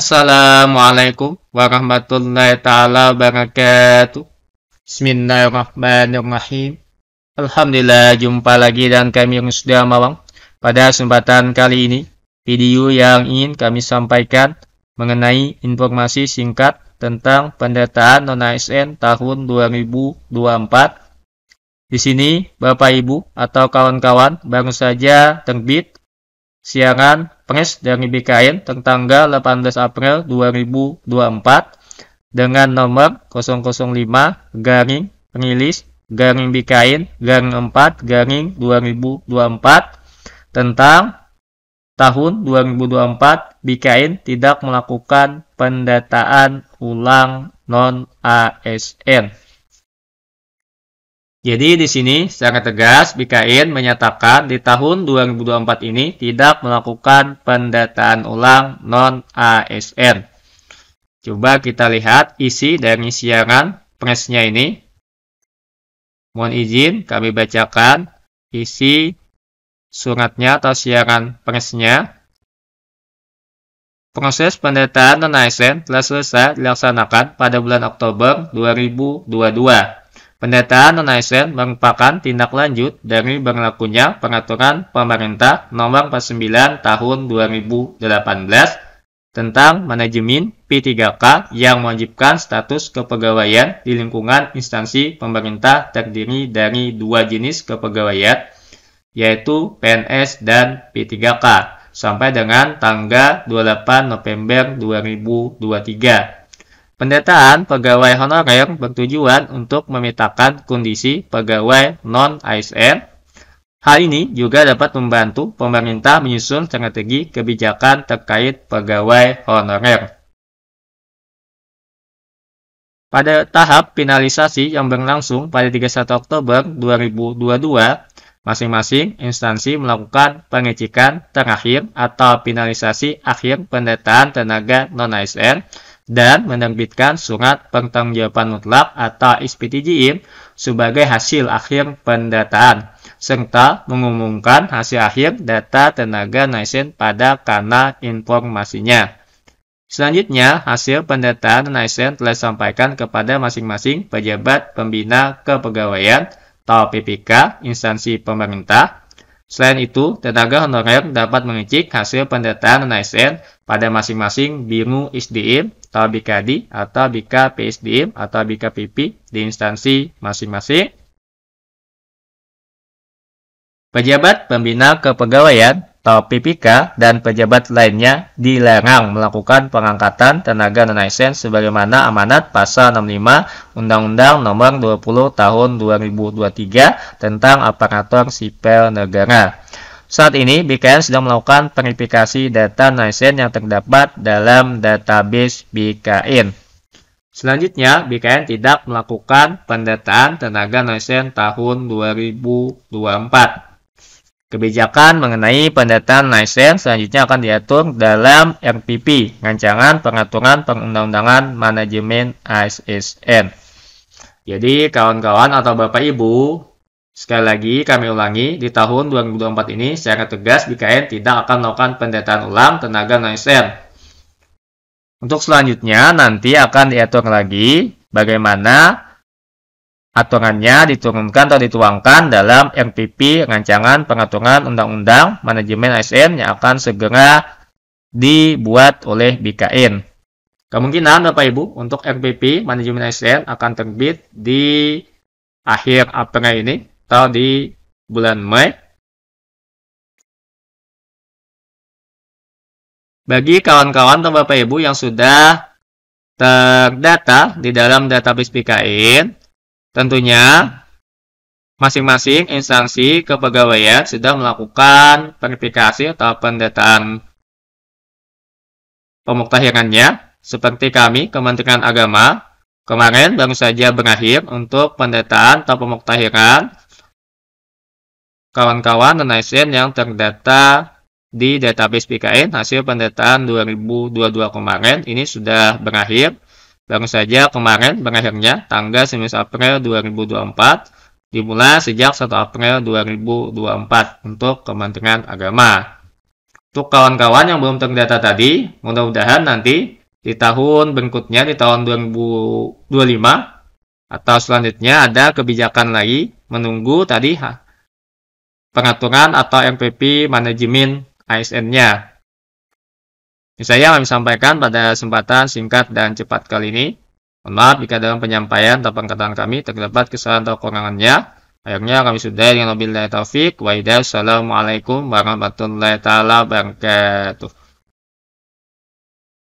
Assalamualaikum warahmatullahi taala wabarakatuh. Bismillahirrahmanirrahim. Alhamdulillah jumpa lagi dan kami yang sudah mawang Pada kesempatan kali ini, video yang ingin kami sampaikan mengenai informasi singkat tentang pendataan non ASN tahun 2024. Di sini, Bapak Ibu atau kawan-kawan baru saja terbit siaran pres dari BKN tertanggal 18 April 2024 dengan nomor 005 garing rilis garing BKN garing 4 garing 2024 tentang tahun 2024 BKN tidak melakukan pendataan ulang non ASN. Jadi di sini sangat tegas BKN menyatakan di tahun 2024 ini tidak melakukan pendataan ulang non-ASN. Coba kita lihat isi dari siaran presnya ini. Mohon izin kami bacakan isi suratnya atau siaran presnya. Proses pendataan non-ASN telah selesai dilaksanakan pada bulan Oktober 2022 Pendataan non-asn merupakan tindak lanjut dari berlakunya peraturan pemerintah nomor 49 tahun 2018 tentang manajemen P3K yang mewajibkan status kepegawaian di lingkungan instansi pemerintah terdiri dari dua jenis kepegawaian, yaitu PNS dan P3K, sampai dengan tanggal 28 November 2023. Pendataan pegawai honorer bertujuan untuk memetakan kondisi pegawai non-ASN. Hal ini juga dapat membantu pemerintah menyusun strategi kebijakan terkait pegawai honorer. Pada tahap finalisasi yang berlangsung pada 31 Oktober 2022, masing-masing instansi melakukan pengecekan terakhir atau finalisasi akhir pendataan tenaga non-ASN dan menerbitkan surat pertanggungjawaban mutlak atau SPTJIM sebagai hasil akhir pendataan serta mengumumkan hasil akhir data tenaga naisen pada kanal informasinya. Selanjutnya, hasil pendataan naisen telah disampaikan kepada masing-masing pejabat pembina kepegawaian atau PPK instansi pemerintah Selain itu, tenaga honorer dapat mengecek hasil pendataan ASN pada masing-masing biru SDM atau BKD atau BK PSDM atau BKPP di instansi masing-masing. Pejabat Pembina Kepegawaian PPK dan pejabat lainnya dilarang melakukan pengangkatan tenaga non-asn sebagaimana amanat pasal 65 Undang-Undang Nomor 20 Tahun 2023 tentang aparatur sipil negara. Saat ini BKN sedang melakukan verifikasi data non-asn yang terdapat dalam database BKN. Selanjutnya, BKN tidak melakukan pendataan tenaga non-asn tahun 2024. Kebijakan mengenai pendataan Naisen selanjutnya akan diatur dalam RPP, Rancangan Pengaturan Perundang-undangan Manajemen ASSN. Jadi, kawan-kawan atau Bapak Ibu, sekali lagi kami ulangi, di tahun 2024 ini secara tegas BKN tidak akan melakukan pendataan ulang tenaga Naisen. Untuk selanjutnya, nanti akan diatur lagi bagaimana Aturannya diturunkan atau dituangkan dalam RPP Rancangan Pengaturan Undang-Undang Manajemen ASN yang akan segera dibuat oleh BKN. Kemungkinan Bapak Ibu untuk RPP Manajemen ASN akan terbit di akhir April ini atau di bulan Mei. Bagi kawan-kawan atau Bapak Ibu yang sudah terdata di dalam database BKN, Tentunya, masing-masing instansi kepegawaian sudah melakukan verifikasi atau pendataan pemuktahirannya, seperti kami, Kementerian Agama, kemarin baru saja berakhir untuk pendataan atau pemuktahiran kawan-kawan dan asn yang terdata di database PKN hasil pendataan 2022 kemarin ini sudah berakhir Baru saja kemarin berakhirnya tanggal 19 April 2024 dimulai sejak 1 April 2024 untuk Kementerian Agama. Untuk kawan-kawan yang belum terdata tadi, mudah-mudahan nanti di tahun berikutnya di tahun 2025 atau selanjutnya ada kebijakan lagi menunggu tadi pengaturan atau MPP manajemen ASN-nya saya akan sampaikan pada kesempatan singkat dan cepat kali ini. Mohon maaf jika dalam penyampaian atau pengkataan kami terdapat kesalahan atau kekurangannya. Akhirnya kami sudah dengan mobil dari taufik Waidah. Assalamualaikum warahmatullahi wabarakatuh.